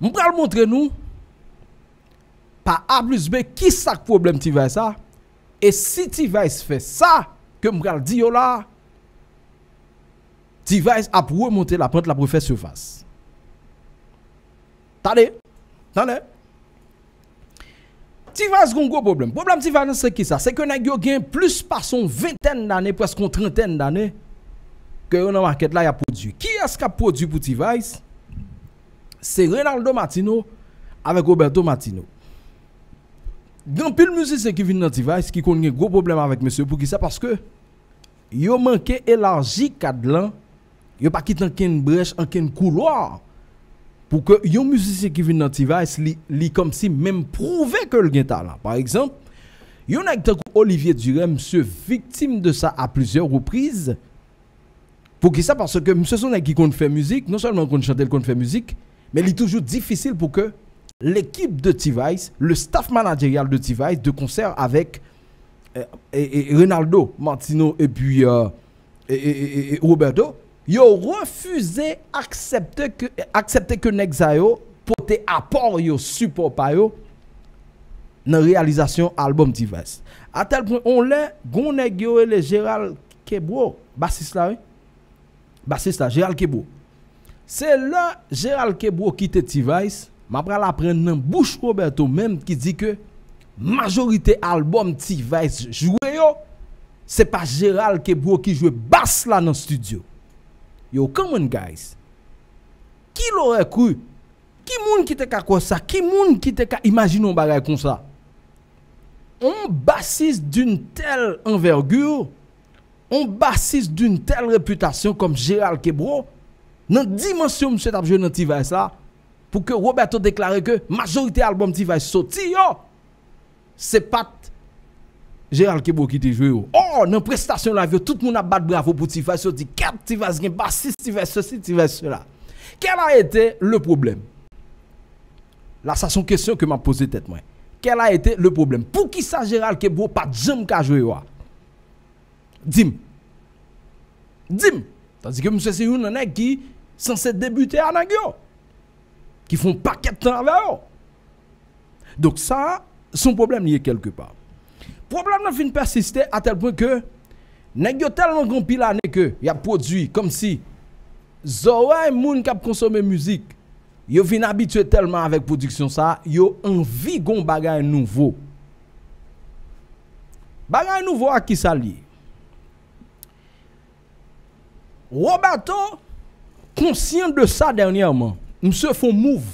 Je vais montrer nous par A plus B qui ça problème tu vas ça et si vas fait ça que je vais dire là device a pu remonter la pente la pour faire surface. Tade, tade. Tivas un gros problème. Problème vas c'est qui ça C'est que nèg plus par son vingtaine d'années presque une trentaine d'années que dans market là y a produit. Qui est-ce qui a produit pour Tivas c'est Ronaldo Martino avec Roberto Martino. Grand pile musicien qui vient dans Device qui connaît gros problème avec monsieur pour qui ça parce que yo manqué élargi n'y yo pas quitté en qu'une brèche en couloir pour que yon musicien qui vient dans Device li, comme si même prouver que le gain talent. Par exemple, il y a un Olivier Durem se victime de ça à plusieurs reprises. Pour qui ça parce que monsieur son qui compte faire musique, non seulement qu'on chante, qu'on fait musique, mais il est toujours difficile pour que l'équipe de t le staff managérial de t de concert avec euh, Ronaldo, Martino et puis euh, Roberto, ils ont refusé accepter que accepter que Nexayo porter apport yo support pa la dans réalisation album T-Vice. À tel point on l'a Gonegio le Gérald Kebro, bassiste là, oui? Hein? bassiste là Gérald Kebro. C'est là Gérald Kebro te T-Vice. Je apprendre dans bouche Roberto même qui dit que majorité album T-Vice joué c'est pas Gérald Kebro qui joue basse là dans le studio. Yo, come on guys. Qui l'aurait cru? Qui moun qui te ça? Qui moun qui te un bagay comme ça? On bassiste d'une telle envergure, on bassiste d'une telle réputation comme Gérald Kebro, dans dimension monsieur t'a joué dans t pour que Roberto déclare que majorité album T-Vice sorti Ce c'est pas Gérald Kebou qui te joué oh dans prestation la vie tout le monde a battu bravo pour T-Vice sorti 4 T-Vice gain pas 6 T-Vice ceci t cela quel a été le problème là ça sont question que m'a posé tête moi quel a été le problème pour qui ça Gérald Kebo pas jamais a joué Dim. Dim. Tandis que monsieur c'est est qui sans censés débuter à Nagyo. qui font paquet de travail. Donc ça, son problème est quelque part. problème n'a de persister à tel point que Nagyo tellement grand pile année que Il a produit comme si et moun qui consommé musique, yo vin habitué tellement avec production ça, yo envie gon bagay nouveau. Bagay nouveau à qui ça lié? Konsyen de sa dernyaman, mse fon mouv.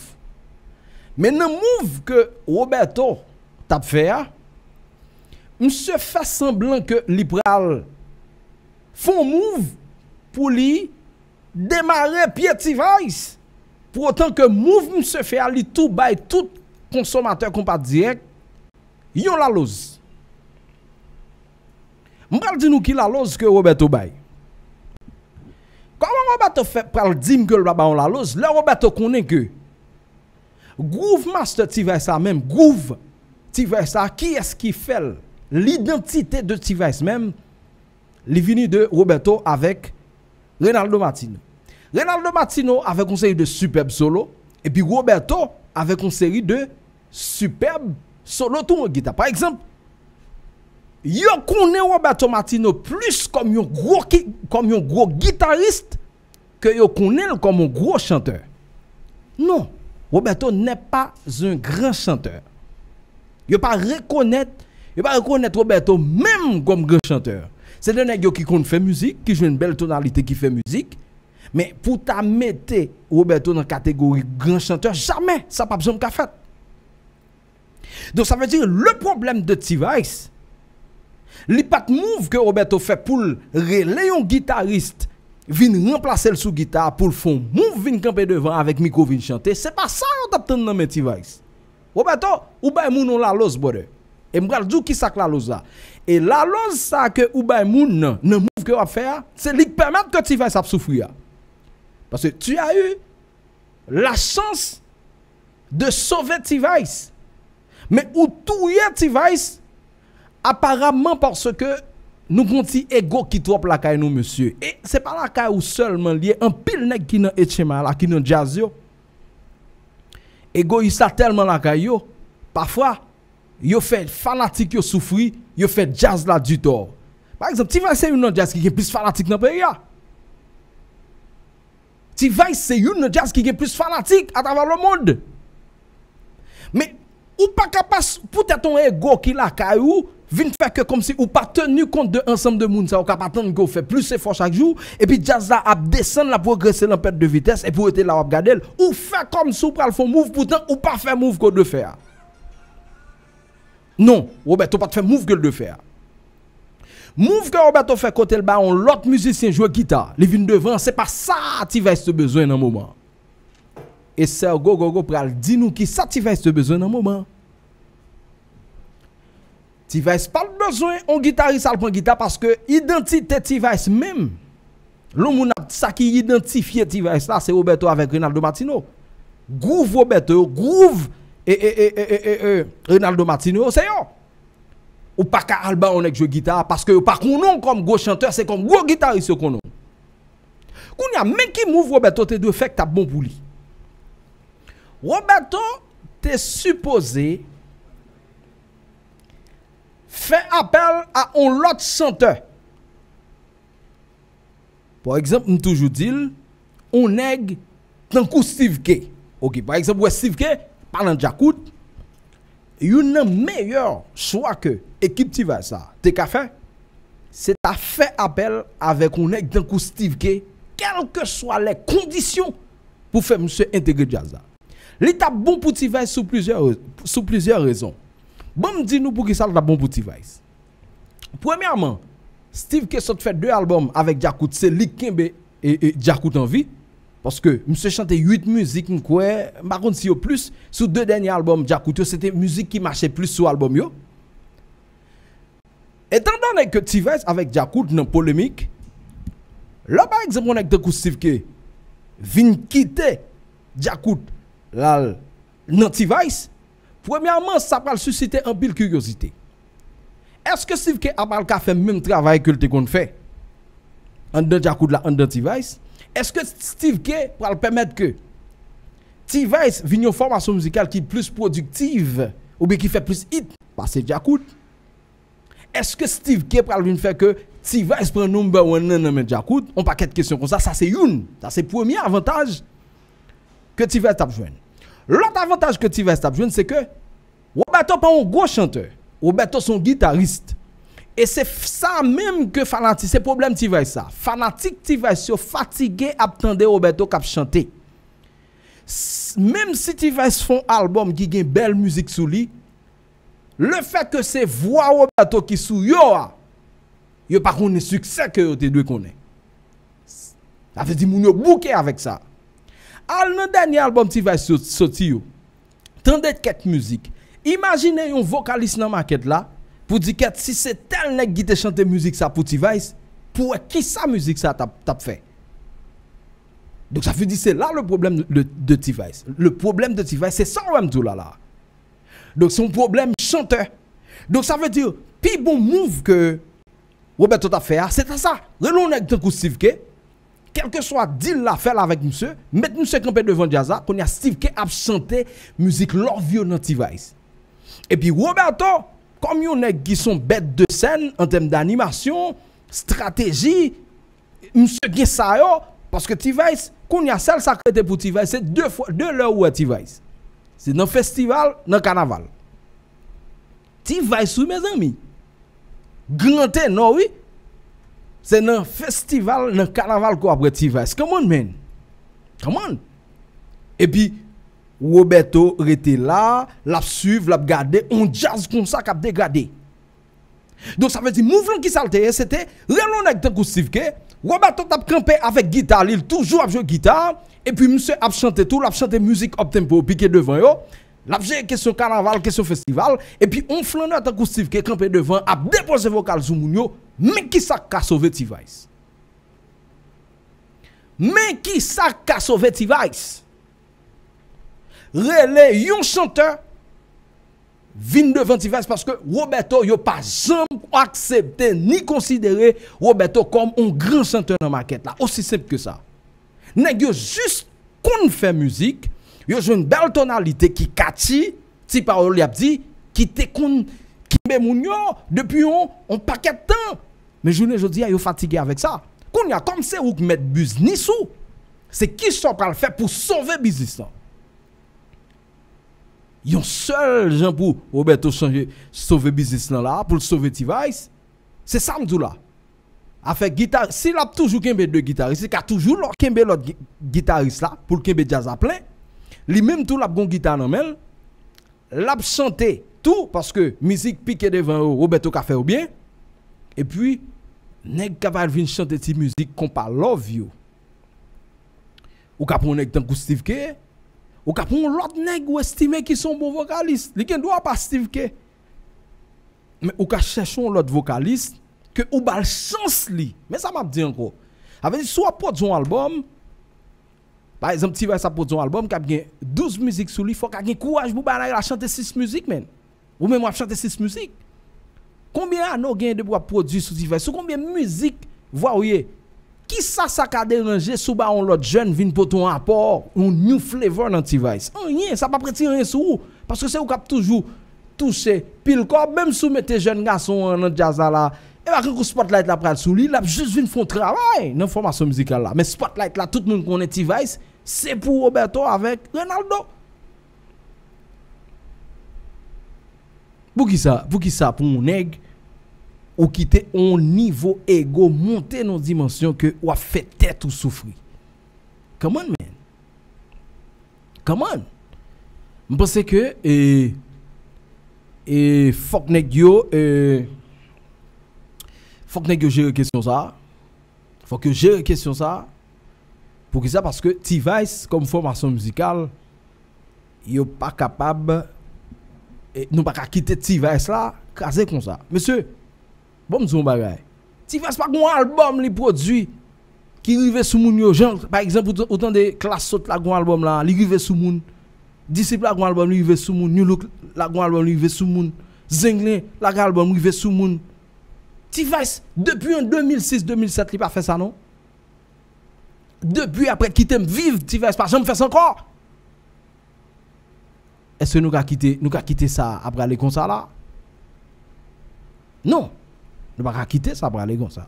Men nan mouv ke Roberto tap fea, mse fè semblan ke li pral fon mouv pou li demare pi etivayz. Po otan ke mouv mse fea, li tou bay tout konsomater kompa dièk, yon la loz. Mbal di nou ki la loz ke Roberto bay. Roberto fait pral dim gueule baba on la lose, le Roberto connaît que Groove Master à même Groove à qui est-ce qui fait l'identité de Tiverse même les de Roberto avec Ronaldo Martino. Ronaldo Martino avec une série de superbes solos et puis Roberto avec une série de superbes solos tout guitare. Par exemple, yo connaît Roberto Martino plus comme un gros comme un gros guitariste que vous connaissez comme un gros chanteur. Non, Roberto n'est pas un grand chanteur. Il pas reconnaître, il pas reconnaître Roberto même comme grand chanteur. C'est un nègre qui compte musique, qui joue une belle tonalité, qui fait musique. Mais pour ta mettre Roberto dans la catégorie grand chanteur, jamais, ça pas besoin de faire. Donc ça veut dire le problème de T-Vice, les move que Roberto fait pour relayer un guitariste vin remplacer le sous guitare pour le fond move vin camper devant avec Miko, vin chanter c'est pas ça on t'attend dans mes device Roberto ou bien moun la lose brother. et m'gal dou qui sac la lose là et la lose ça que ou bien moun ne move que va faire c'est lui permettre que T-Vice a souffrir parce que tu as eu la chance de sauver T-Vice. mais ou T-Vice, apparemment parce que nous avons un ego qui trop la caille monsieur. Et ce n'est pas la caille seulement lié. Un pile nèg qui est dans là, qui n'a jazz Ego, il sa tellement la caille Parfois, Il fait fanatique yo souffrir Il fait jazz là du tort. Par exemple, tu vas c'est une jazz qui est plus fanatique dans le pays. Tu vas c'est une jazz qui est plus fanatique à travers le monde. Mais, ou pas capable, peut-être ton ego qui la caille Vin fait que comme si ou pas tenu compte de ensemble de monde ça ou pas attendre fait plus d'efforts chaque jour et puis jazz a descendre la progresser en perte de vitesse et pour être là regarder ou fait comme si ou pral move pourtant ou pas faire move que de faire. Non, Roberto pas faire move que de faire. Move que Roberto fait côté le bas on l'autre musicien joue guitare, les vins devant, c'est pas ça tu vas ce besoin dans moment. Et go-go-go pral dit nous qui ça ce besoin dans moment. Ti vaise pa lbezwen an gitaris alpon gitar Paske identite ti vaise mem Loun moun ap sa ki identifiye ti vaise la Se Roberto avek Rinaldo Martino Groove Roberto, groove E, e, e, e, e, e Rinaldo Martino se yo Ou pa ka alba an ek jwe gitar Paske ou pa konon kom go chanteur Se kom go gitaris yo konon Koun ya men ki move Roberto Te dwe fek ta bon pou li Roberto te suppose fait appel à un autre chanteur. Par exemple, dis toujours dit, on nèg qu'un coup Steve K. OK, par exemple, ouais Steve K parlant de a un meilleur choix que l'équipe Tiva ça. T'es c'est à faire appel avec un nèg Steve K, quelles que soient les conditions pour faire monsieur intégrer jazz. L'état bon pour Tiva sous plusieurs sous plusieurs raisons. Bon, dis-nous pour qui ça d'un bon pour T-Vice. Premièrement, Steve Kessot fait deux albums avec Jakout, c'est Lick et, Jakout en vie. Parce que monsieur chanté 8 musiques, ne par contre, si au plus, sur deux derniers albums, Jakout, c'était musique qui marchait plus sur l'album, Étant donné que T-Vice avec Jakout, une polémique, là, par exemple, on a de Steve K, vient quitter Jakout, dans t Premièrement, ça va susciter un peu de curiosité. Est-ce que Steve K a fait le même travail que le fait en dedans de en dedans Est-ce que Steve K va permettre que T-Vice vienne une formation musicale qui est plus productive ou bien qui fait plus hit bah, c'est Jacoud? Est-ce que Steve K va venir faire que T-Vice prend number one dans Jacoud? On pas de question comme ça, ça c'est une, ça c'est premier avantage que T-Vice t'a besoin. L'autre avantage que Tivest a c'est que Roberto n'est pas un gros chanteur. Roberto son guitariste. Et c'est ça même que fanatique, c'est problème Tivest ça. Fanatique est fatigué à attendre Roberto cap chanter. Même si Tivest font album qui a une belle musique sous lui, le fait que c'est voix Roberto qui sous yo, yo pas le succès que tu dois connaître. Ça veut dire mon bouquet avec ça. Al nan denye albom ti vice soti yo, tende ket musique Imagine yon vocaliste nan maket la, pou di ket si se tel nek gite chante musique sa pou ti vice pou e ki sa musique sa tap, tap fait Donc ça veut dire c'est là le problème de, de T-Vice. Le problème de T-Vice, c'est ça tout là. Donc c'est un problème chanteur. Donc ça veut dire, pi bon move que Roberto t'a fait, ah, c'est ça. Relon avec Steve K, quel que soit deal l'affaire avec monsieur, maintenant c'est campé devant Jazza, qu'on y a Steve qui a chanté musique Love Violent Device. Et puis Roberto, comme il y a qui sont bêtes de scène en termes d'animation, stratégie, monsieur qui parce que T-Vice, qu'on y a celle sacré pour T-Vice, c'est deux fois, deux l'heure où vice C'est dans le festival, dans le carnaval. Device, oui mes amis. Grand non oui c'est un festival, dans carnaval qu'on apprend Tivas. Come on, man. Come on. Et puis, Roberto était là, l'a suivre, l'a gardé, on jazz comme ça, qu'a dégradé. Donc ça veut dire, mouvement qui s'alterait. c'était, relon avec Tankou Sivke, Roberto t'a campé avec guitare, il toujours a joué guitare, et puis monsieur a chanté tout, l'a chanté musique up tempo, devant yo. L'a joué question carnaval, question festival, et puis on flaneur Tankou qui campé devant, a déposé vocal sur Mounio, mais qui ça a sauvé T-Vice Mais qui ça a sauvé T-Vice Relé, yon chanteur vin devant T-Vice parce que Roberto n'a pas jamais accepté ni considéré Roberto comme un grand chanteur dans la maquette Aussi simple que ça. Nèg yo juste qu'on fait musique, a une belle tonalité qui kati, ti parole y a qui te kon qui depuis on, on paquet de temps. Mais je ne dis, ils fatigué avec ça. Quand y a comme c'est où mettre business ou, c'est qui sont pas le faire pour sauver business là. Yon seul gens pour Roberto changer sauver business là pour sauver device. C'est ça me là. fait guitare, si a toujours kembe deux guitaristes, il a toujours l'autre kembe l'autre guitariste là pour kembe jazz à plein. Lui même tout la bon guitare nan L'a chanté tout parce que musique pique devant Roberto a fait ou bien. Et puis nèg capable venir chanter ti musique qu'on pas love you ou ka un nèg tankou Steve K ou ka un l'autre nèg ou gens qui sont bon vocaliste li ne doit pas Steve K mais ou ka un autre vocaliste que ou bal chance li mais ça m'a dit encore avec soit pour un album par exemple, si vous avez un album qui a 12 musiques sur lui, il faut qu'il ait courage pour chanter 6 musiques. Ou même chanter 6 musiques. Koumbyen an nou gen de pou ap produs sou T-Vice? Sou koumbyen mouzik vwa ouye? Ki sa sa ka derenje sou ba an lot jen vin pou ton apor? Ou nou flevor nan T-Vice? An yen, sa pa preti an yen sou ou? Paske se ou kap toujou touche pil kor, bem sou mette jen gason nan Jazza la. E baken kou Spotlight la pral sou li, lap jen vin fon trabay nan formasyon mouzikal la. Men Spotlight la, tout moun konen T-Vice, se pou Roberto avèk Ronaldo. Buki sa pou moun neg, ou quitter un niveau ego, monter dans dimension que ou a fait tête ou souffrir. Come on, man. Come on. Je pense que et et faut que yo et faut que yo gérer question ça. Faut que gérer question ça pour que ça parce que T-Vice comme formation musicale yo pas capable et eh, nous pas quitter T-Vice là, craser comme ça. Monsieur Bon, me T.I. Si pas un album li produit qui rive sous moun yo, genre par exemple autant de classes saute la album là, li rive sous moun. Disciple la gon album li rive sous moun, New Look la gon album li rive sous moun, Zenglin la gon album rive sous moun. depuis en 2006-2007 li pas fait ça non Depuis après quitter vivre Tivas pas jamais fait ça encore. Est-ce que nous avons quitté, nous quitté ça après aller comme ça là Non ne pas quitter ça pour aller comme ça.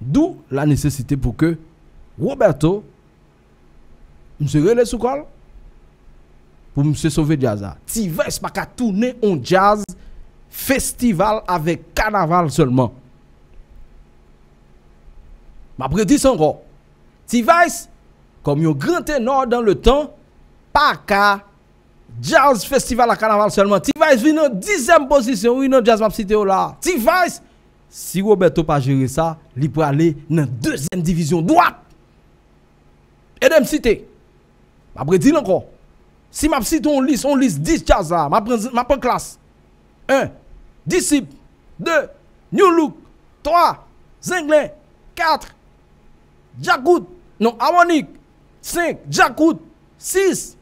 D'où la nécessité pour que Roberto monsieur relève sous pour monsieur sauver jazz Ti va pas qu'à tourner un jazz festival avec carnaval seulement. Ma prédit encore. Tivès comme un grand ténor dans le temps pas qu'à jazz festival à carnaval seulement en dixième position, oui, non, Jazz cité oh là. si Roberto pas géré ça, il peut aller dans la deuxième division droite. Et cité. cité. Après, dis encore. Si m'a cité on liste, on liste 10 Jazz là, m'a prend classe. 1, Disciple. 2, New Look. 3, Zenglin. 4, Jacout. Non, Harmonic. 5, Jacout. 6,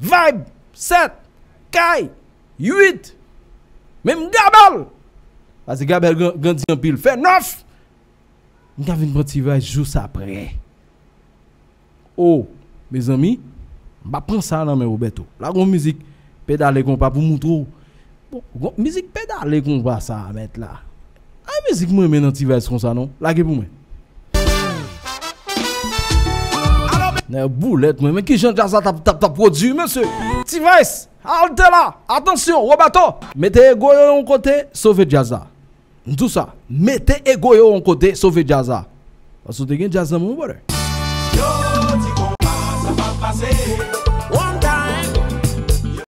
Vibe. 7, Kay, yuit, men mdi abal. Azi, gabel ganti an pil, fe nof. Mk avin mwen ti vay jous apre. Ou, bez ami, mba pronsan nan men oubetou. La goun mizik pedale kon papou moutrou. Goun mizik pedale kon vwa sa, met la. A mizik mwen men nan ti vay skon sa, non? La ge pou men? Ne, boulet mwen. Men ki jan jaza tap tap tap wadzi, men se? Ti vays! Alte la! Atensyon! Wabato! Mete egoyo an kote, sove jaza. Ndousa. Mete egoyo an kote, sove jaza. Asote gen jaza moun ware?